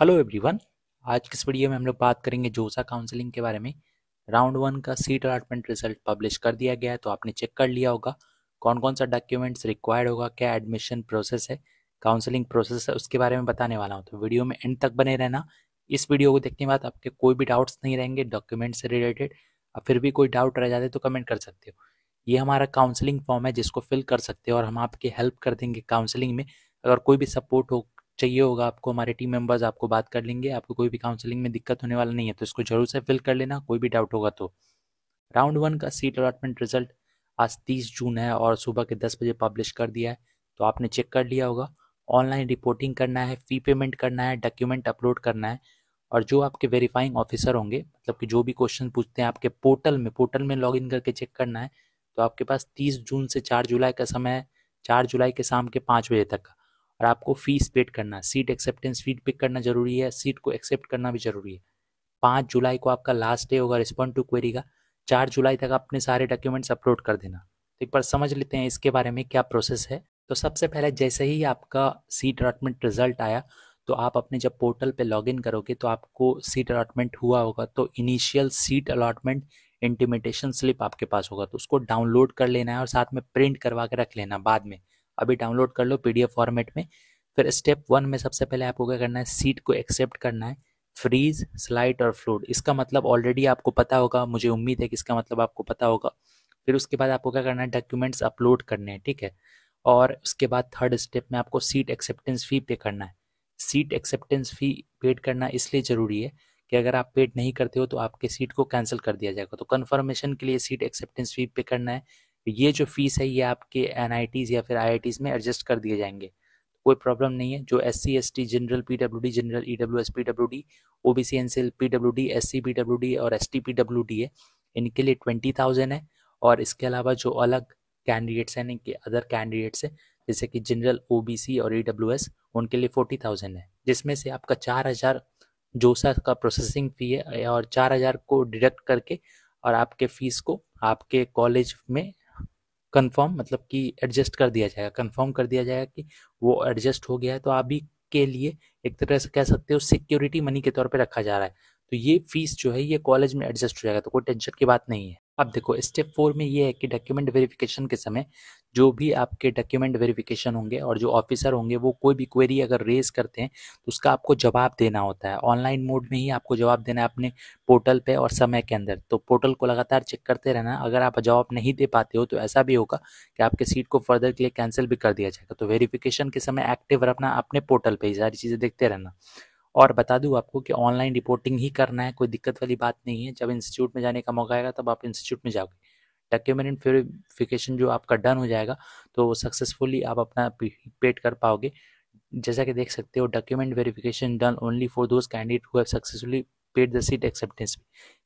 hello everyone आज किस video में हम लोग बात करेंगे जोसा काउंसलिंग के बारे में राउंड वन का सीट अलाटमेंट रिजल्ट पब्लिश कर दिया गया है तो आपने चेक कर लिया होगा कौन कौन सा डॉक्यूमेंट्स रिक्वायर्ड होगा क्या एडमिशन प्रोसेस है काउंसलिंग प्रोसेस है उसके बारे में बताने वाला हूँ तो वीडियो में एंड तक बने रहना इस वीडियो को देखने के बाद आपके कोई भी डाउट्स नहीं रहेंगे डॉक्यूमेंट्स से रिलेटेड और फिर भी कोई डाउट रह जाते तो कमेंट कर सकते हो ये हमारा काउंसलिंग फॉर्म है जिसको फिल कर सकते हो और हम आपकी हेल्प कर देंगे काउंसलिंग में अगर कोई भी सपोर्ट हो चाहिए होगा आपको हमारे टीम मेंबर्स आपको बात कर लेंगे आपको कोई भी काउंसलिंग में दिक्कत होने वाला नहीं है तो इसको जरूर से फिल कर लेना कोई भी डाउट होगा तो राउंड वन का सीट अलॉटमेंट रिजल्ट आज तीस जून है और सुबह के दस बजे पब्लिश कर दिया है तो आपने चेक कर लिया होगा ऑनलाइन रिपोर्टिंग करना है फ़ी पेमेंट करना है डॉक्यूमेंट अपलोड करना है और जो आपके वेरीफाइंग ऑफिसर होंगे मतलब कि जो भी क्वेश्चन पूछते हैं आपके पोर्टल में पोर्टल में लॉगिन करके चेक करना है तो आपके पास तीस जून से चार जुलाई का समय है चार जुलाई के शाम के पाँच बजे तक का और आपको फीस पेड करना सीट एक्सेप्टेंस फीड पिक करना जरूरी है सीट को एक्सेप्ट करना भी जरूरी है पाँच जुलाई को आपका लास्ट डे होगा रिस्पॉन्ड टू क्वेरी का चार जुलाई तक अपने सारे डॉक्यूमेंट्स अपलोड कर देना तो एक बार समझ लेते हैं इसके बारे में क्या प्रोसेस है तो सबसे पहले जैसे ही आपका सीट अलॉटमेंट रिजल्ट आया तो आप अपने जब पोर्टल पे लॉगिन करोगे तो आपको सीट अलॉटमेंट हुआ होगा तो initial seat allotment intimation slip आपके पास होगा तो उसको डाउनलोड कर लेना है और साथ में प्रिंट करवा के रख लेना बाद में अभी डाउनलोड कर लो पी फॉर्मेट में फिर स्टेप वन में सबसे पहले आपको क्या करना है सीट को एक्सेप्ट करना है फ्रीज स्लाइड और फ्लूड इसका मतलब ऑलरेडी आपको पता होगा मुझे उम्मीद है कि इसका मतलब आपको पता होगा फिर उसके बाद आपको क्या करना है डॉक्यूमेंट्स अपलोड करने हैं ठीक है और उसके बाद थर्ड स्टेप में आपको सीट एक्सेप्टेंस फ़ी पे करना है सीट एक्सेप्टेंस फ़ी पेड करना इसलिए ज़रूरी है कि अगर आप पेड नहीं करते हो तो आपके सीट को कैंसिल कर दिया जाएगा तो कन्फर्मेशन के लिए सीट एक्सेप्टेंस फ़ी पे करना है ये जो फीस है ये आपके एन या फिर आई में एडजस्ट कर दिए जाएंगे कोई प्रॉब्लम नहीं है जो S C S T general P W D general E W S P W D O B C N C L P W D S C P W D और S T P W D है इनके लिए twenty thousand है और इसके अलावा जो अलग कैंडिडेट्स हैं इनके अदर कैंडिडेट्स हैं जैसे कि जनरल ओ बी सी और ई डब्ल्यू एस उनके लिए फोर्टी थाउजेंड है जिसमें से आपका चार हज़ार जोसा का प्रोसेसिंग फ़ी है और चार हज़ार को डिडक्ट करके और आपके फीस को आपके कॉलेज में कंफर्म मतलब कि एडजस्ट कर दिया जाएगा कंफर्म कर दिया जाएगा कि वो एडजस्ट हो गया है तो आप भी के लिए एक तरह से कह सकते हो सिक्योरिटी मनी के तौर पर रखा जा रहा है तो ये फीस जो है ये कॉलेज में एडजस्ट हो जाएगा तो कोई टेंशन की बात नहीं है अब देखो स्टेप फोर में ये है कि डॉक्यूमेंट वेरिफिकेशन के समय जो भी आपके डॉक्यूमेंट वेरिफिकेशन होंगे और जो ऑफिसर होंगे वो कोई भी क्वेरी अगर रेज करते हैं तो उसका आपको जवाब देना होता है ऑनलाइन मोड में ही आपको जवाब देना है अपने पोर्टल पे और समय के अंदर तो पोर्टल को लगातार चेक करते रहना अगर आप जवाब नहीं दे पाते हो तो ऐसा भी होगा कि आपके सीट को फर्दर के लिए कैंसिल भी कर दिया जाएगा तो वेरिफिकेशन के समय एक्टिव रखना अपने पोर्टल पर ही सारी चीज़ें देखते रहना और बता दूँ आपको कि ऑनलाइन रिपोर्टिंग ही करना है कोई दिक्कत वाली बात नहीं है जब इंस्टीट्यूट में जाने का मौका आएगा तब आप इंस्टीट्यूट में जाओगे डॉक्यूमेंट वेरिफिकेशन जो आपका डन हो जाएगा तो सक्सेसफुली आप अपना पेड कर पाओगे जैसा कि देख सकते हो document verification done only for those candidate who have successfully paid the seat acceptance भी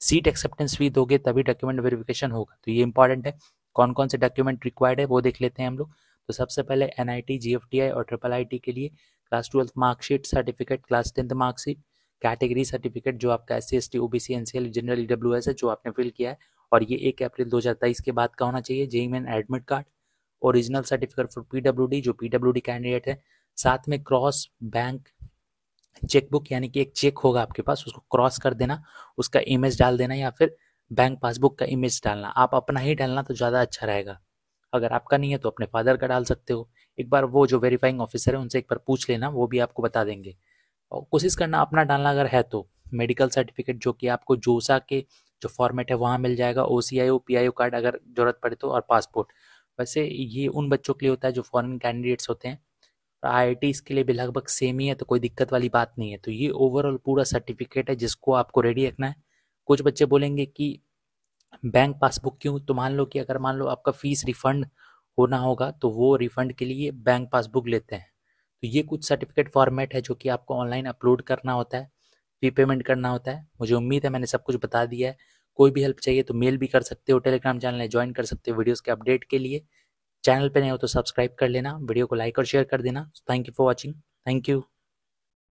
सीट एक्सेप्टेंस भी दोगे तभी डॉक्यूमेंट वेरिफिकेशन होगा तो ये इंपॉर्टेंट है कौन कौन से डॉक्यूमेंट रिक्वायर्ड है वो देख लेते हैं हम लोग तो सबसे पहले एन आई और ट्रिपल आई के लिए class twelfth marksheet certificate class tenth marksheet category certificate जो आपका S C S T O B C N C L general E W S है जो आपने फिल किया है और ये एक अप्रैल 2023 के बाद का होना चाहिए JEE Main admit card original certificate for PW जो पीडब्ल्यू कैंडिडेट है साथ में क्रॉस बैंक चेकबुक यानी कि एक चेक होगा आपके पास उसको क्रॉस कर देना उसका इमेज डाल देना या फिर बैंक पासबुक का इमेज डालना आप अपना ही डालना तो ज़्यादा अच्छा रहेगा अगर आपका नहीं है तो अपने फादर का डाल सकते हो एक बार वो जो वेरीफाइंग ऑफिसर है उनसे एक बार पूछ लेना वो भी आपको बता देंगे और कोशिश करना अपना डालना अगर है तो मेडिकल सर्टिफिकेट जो कि आपको जोसा के जो फॉर्मेट है वहाँ मिल जाएगा ओ सी आई O P I O card अगर ज़रूरत पड़े तो और पासपोर्ट वैसे ये उन बच्चों के लिए होता है जो फॉरेन कैंडिडेट्स होते हैं आई आई टी इसके लिए भी लगभग सेम ही है तो कोई दिक्कत वाली बात नहीं है तो ये ओवरऑल पूरा सर्टिफिकेट है जिसको आपको रेडी रखना है कुछ बच्चे बोलेंगे कि बैंक पासबुक क्यों तो मान लो कि अगर मान लो आपका फ़ीस रिफ़ंड होना होगा तो वो रिफ़ंड के लिए बैंक पासबुक लेते हैं तो ये कुछ सर्टिफिकेट फॉर्मेट है जो कि आपको ऑनलाइन अपलोड करना होता है प्री पेमेंट करना होता है मुझे उम्मीद है मैंने सब कुछ बता दिया है कोई भी हेल्प चाहिए तो मेल भी कर सकते हो टेलीग्राम चैनल है ज्वाइन कर सकते हो वीडियोज़ के अपडेट के लिए चैनल पर नहीं हो तो सब्सक्राइब कर लेना वीडियो को लाइक और शेयर कर देना thank you for watching thank you